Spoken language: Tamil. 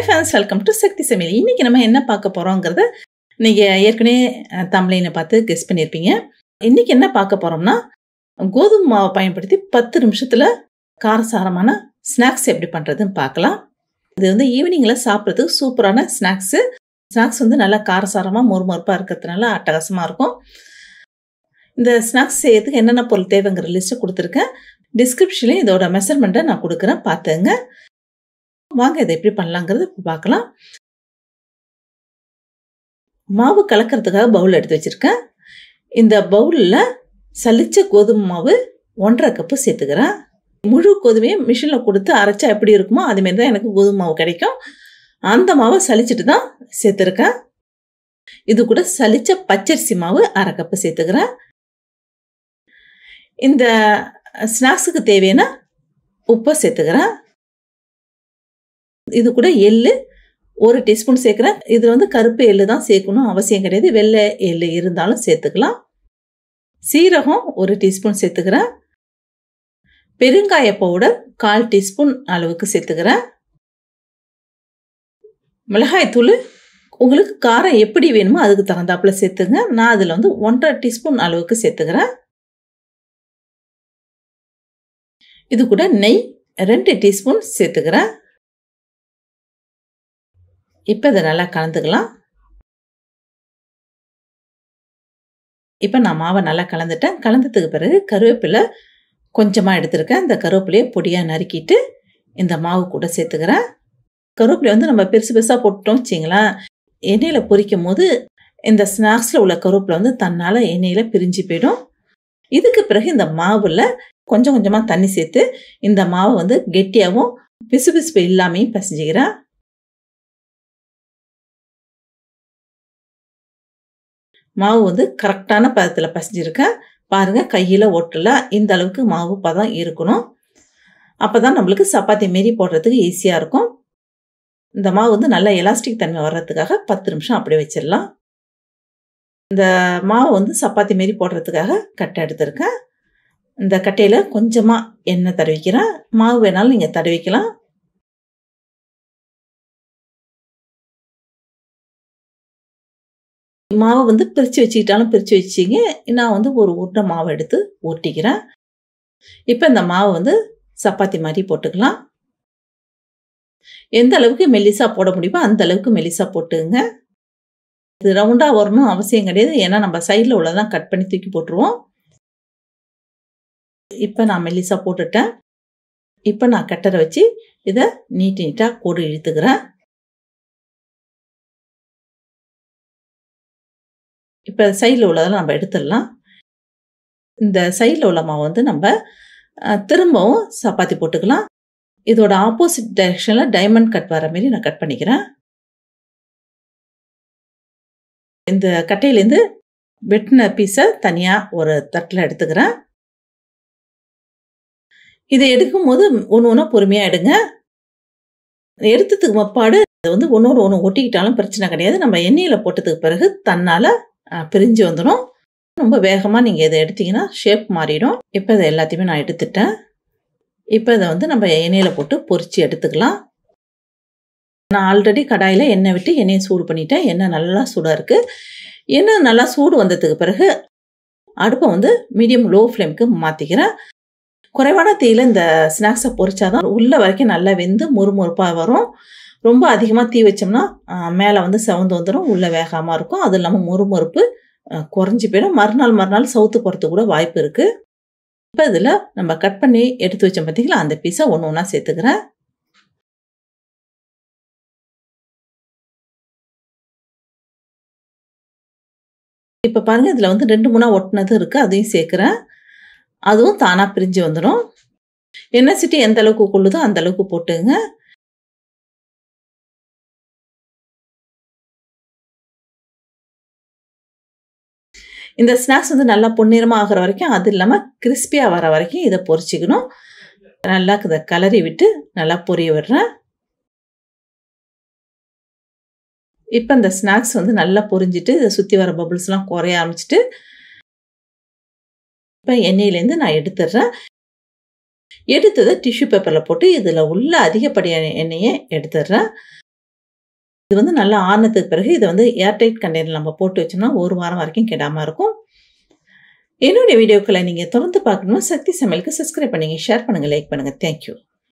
hi fans welcome to Sakthi சமையல் இன்னைக்கு நம்ம என்ன பார்க்க போகிறோங்கிறத நீங்கள் ஏற்கனவே தமிழினை பார்த்து கெஸ் பண்ணியிருப்பீங்க இன்னைக்கு என்ன பார்க்க போகிறோம்னா கோதுமை மாவை பயன்படுத்தி பத்து நிமிஷத்தில் காரசாரமான ஸ்நாக்ஸ் எப்படி பண்ணுறதுன்னு பார்க்கலாம் இது வந்து ஈவினிங்கில் சாப்பிட்றதுக்கு சூப்பரான ஸ்நாக்ஸு ஸ்நாக்ஸ் வந்து நல்லா காரசாரமாக மொறுமொறுப்பாக இருக்கிறதுனால அட்டகாசமாக இருக்கும் இந்த ஸ்நாக்ஸ் செய்யறதுக்கு என்னென்ன பொருள் தேவைங்கிற லிஸ்ட்டை கொடுத்துருக்கேன் டிஸ்கிரிப்ஷன்லேயும் இதோட மெஷர்மெண்ட்டை நான் கொடுக்குறேன் பார்த்துங்க வாங்க இதை எப்படி பண்ணலாங்கிறது பார்க்கலாம் மாவு கலக்கிறதுக்காக பவுல் எடுத்து வச்சுருக்கேன் இந்த பவுலில் சலிச்ச கோதுமை மாவு ஒன்றரை கப்பு சேர்த்துக்கிறேன் முழு கோதுமையும் மிஷினில் கொடுத்து அரைச்சா எப்படி இருக்குமோ அதுமாரி தான் எனக்கு கோதுமை மாவு கிடைக்கும் அந்த மாவை சலிச்சிட்டு தான் சேர்த்துருக்கேன் இது கூட சலித்த பச்சரிசி மாவு அரை கப்பு சேர்த்துக்கிறேன் இந்த ஸ்நாக்ஸுக்கு தேவையான உப்பை சேர்த்துக்கிறேன் இது கூட எள்ளு ஒரு டீஸ்பூன் சேர்க்குறேன் இதில் வந்து கருப்பு எள்ளு தான் சேர்க்கணும் அவசியம் கிடையாது வெள்ளை எள்ளு இருந்தாலும் சேர்த்துக்கலாம் சீரகம் ஒரு டீஸ்பூன் சேர்த்துக்கிறேன் பெருங்காய பவுடர் கால் டீஸ்பூன் அளவுக்கு சேர்த்துக்கிறேன் மிளகாய்த்தூள் உங்களுக்கு காரம் எப்படி வேணுமோ அதுக்கு தகுந்தாப்புல சேர்த்துங்க நான் அதில் வந்து ஒன்றரை டீஸ்பூன் அளவுக்கு சேர்த்துக்கிறேன் இது கூட நெய் ரெண்டு டீஸ்பூன் சேர்த்துக்கிறேன் இப்போ இதை நல்லா கலந்துக்கலாம் இப்போ நான் மாவை நல்லா கலந்துட்டேன் கலந்ததுக்கு பிறகு கருவேப்பிலை கொஞ்சமாக எடுத்துருக்கேன் அந்த கருவேப்பிலையை பொடியாக நறுக்கிட்டு இந்த மாவு கூட சேர்த்துக்கிறேன் கருவேப்பிலை வந்து நம்ம பெருசு பெருசாக போட்டோம் வச்சிங்களா எண்ணெயில் பொரிக்கும் போது இந்த ஸ்நாக்ஸில் உள்ள கருவேப்பிலை வந்து தன்னால் எண்ணெயில் பிரிஞ்சு போயிடும் இதுக்கு பிறகு இந்த மாவில் கொஞ்சம் கொஞ்சமாக தண்ணி சேர்த்து இந்த மாவை வந்து கெட்டியாகவும் பிசுபிசுப்பு இல்லாமையும் பசிஞ்சுக்கிறேன் மாவு வந்து கரெக்டான பதத்தில் பசைஞ்சிருக்கேன் பாருங்கள் கையில் ஒட்டலை இந்த அளவுக்கு மாவு பதம் இருக்கணும் அப்போ தான் நம்மளுக்கு சப்பாத்தி மாரி போடுறதுக்கு ஈஸியாக இருக்கும் இந்த மாவு வந்து நல்லா எலாஸ்டிக் தன்மை வர்றதுக்காக பத்து நிமிஷம் அப்படியே வச்சிடலாம் இந்த மாவு வந்து சப்பாத்தி மாரி போடுறதுக்காக கட்டை எடுத்திருக்கேன் இந்த கட்டையில் கொஞ்சமாக எண்ணெய் தடவிக்கிறேன் மாவு வேணாலும் நீங்கள் தடவிக்கலாம் மாவை வந்து பிரித்து வச்சுக்கிட்டாலும் பிரித்து வச்சிங்க நான் வந்து ஒரு உருண்டை மாவை எடுத்து ஊட்டிக்கிறேன் இப்போ இந்த மாவை வந்து சப்பாத்தி மாதிரி போட்டுக்கலாம் எந்த அளவுக்கு மெல்லிசா போட முடியுமோ அந்த அளவுக்கு மெல்லிசா போட்டுங்க இது ரவுண்டாக வரணும் அவசியம் கிடையாது ஏன்னா நம்ம சைடில் உள்ளதான் கட் பண்ணி தூக்கி போட்டுருவோம் இப்போ நான் மெல்லிசா போட்டுட்டேன் இப்போ நான் கட்டரை வச்சு இதை நீட்டு நீட்டாக கூடு இழுத்துக்கிறேன் இப்போ சைடில் உள்ளதெல்லாம் நம்ம எடுத்துடலாம் இந்த சைடில் உள்ள மாவு வந்து நம்ம திரும்பவும் சப்பாத்தி போட்டுக்கலாம் இதோட ஆப்போசிட் டைரக்ஷனில் டைமண்ட் கட் வர மாரி நான் கட் பண்ணிக்கிறேன் இந்த கட்டையிலேருந்து வெட்டின பீஸை தனியாக ஒரு தட்டில் எடுத்துக்கிறேன் இதை எடுக்கும் போது ஒன்று ஒன்றா பொறுமையாக எடுங்க எடுத்ததுக்கு மப்பாடு இதை வந்து ஒன்று ஒன்று ஒட்டிக்கிட்டாலும் பிரச்சனை கிடையாது நம்ம எண்ணெயில் போட்டதுக்கு பிறகு தன்னால் பிரிஞ்சு வந்துடும் ரொம்ப வேகமாக நீங்கள் இதை எடுத்திங்கன்னா ஷேப் மாறிடும் இப்போ இதை எல்லாத்தையுமே நான் எடுத்துட்டேன் இப்போ இதை வந்து நம்ம எண்ணெயில் போட்டு பொறிச்சு எடுத்துக்கலாம் நான் ஆல்ரெடி கடாயில் எண்ணெய் விட்டு எண்ணெயை சூடு பண்ணிட்டேன் எண்ணெய் நல்லா சூடாக இருக்குது எண்ணெய் நல்லா சூடு வந்ததுக்கு பிறகு அடுப்பை வந்து மீடியம் லோ ஃப்ளேமுக்கு மாற்றிக்கிறேன் குறைவான தீயில் இந்த ஸ்நாக்ஸை பொறிச்சாதான் உள்ளே வரைக்கும் நல்லா வெந்து முறுமுறுப்பாக வரும் ரொம்ப அதிகமாக தீ வச்சோம்னா மேலே வந்து செவந்து வந்துடும் உள்ளே வேகமாக இருக்கும் அது இல்லாமல் மொறுமொறுப்பு குறைஞ்சி போயிடும் மறுநாள் மறுநாள் சவுத்து போகிறதுக்கு கூட வாய்ப்பு இருக்குது இப்போ இதில் நம்ம கட் பண்ணி எடுத்து வச்சோம் பார்த்திங்களா அந்த பீஸை ஒன்று ஒன்றா சேர்த்துக்கிறேன் இப்போ பாருங்கள் இதில் வந்து ரெண்டு மூணாக ஒட்டினது இருக்குது அதையும் சேர்க்குறேன் அதுவும் தானாக பிரிஞ்சு வந்துடும் என்ன சிட்டி எந்த அளவுக்கு கொள்ளுதோ அந்த அளவுக்கு போட்டுங்க இந்த ஸ்நாக்ஸ் வந்து நல்லா பொன்னிறமாக ஆகிற வரைக்கும் அது இல்லாமல் கிறிஸ்பியாக வர வரைக்கும் இதை பொரிச்சிக்கணும் நல்லா இதை கலரி விட்டு நல்லா பொரிய விடுறேன் இப்போ இந்த ஸ்நாக்ஸ் வந்து நல்லா பொரிஞ்சிட்டு இதை சுற்றி வர பபுள்ஸ்லாம் குறைய ஆரம்பிச்சிட்டு இப்போ எண்ணெயிலேருந்து நான் எடுத்துடுறேன் எடுத்ததை டிஷ்யூ பேப்பரில் போட்டு இதில் உள்ள அதிகப்படியான எண்ணெயை எடுத்துடுறேன் இது வந்து நல்லா ஆறினதுக்கு பிறகு இதை வந்து ஏர்டைட் கண்டெய்னர் நம்ம போட்டு வச்சோம்னா ஒரு வாரம் வரைக்கும் கெடாமல் இருக்கும் என்னுடைய வீடியோக்களை நீங்கள் தொடர்ந்து பார்க்கணும்னா சக்தி சமையலுக்கு சப்ஸ்கிரைப் பண்ணுங்கள் ஷேர் பண்ணுங்கள் லைக் பண்ணுங்கள் தேங்க்யூ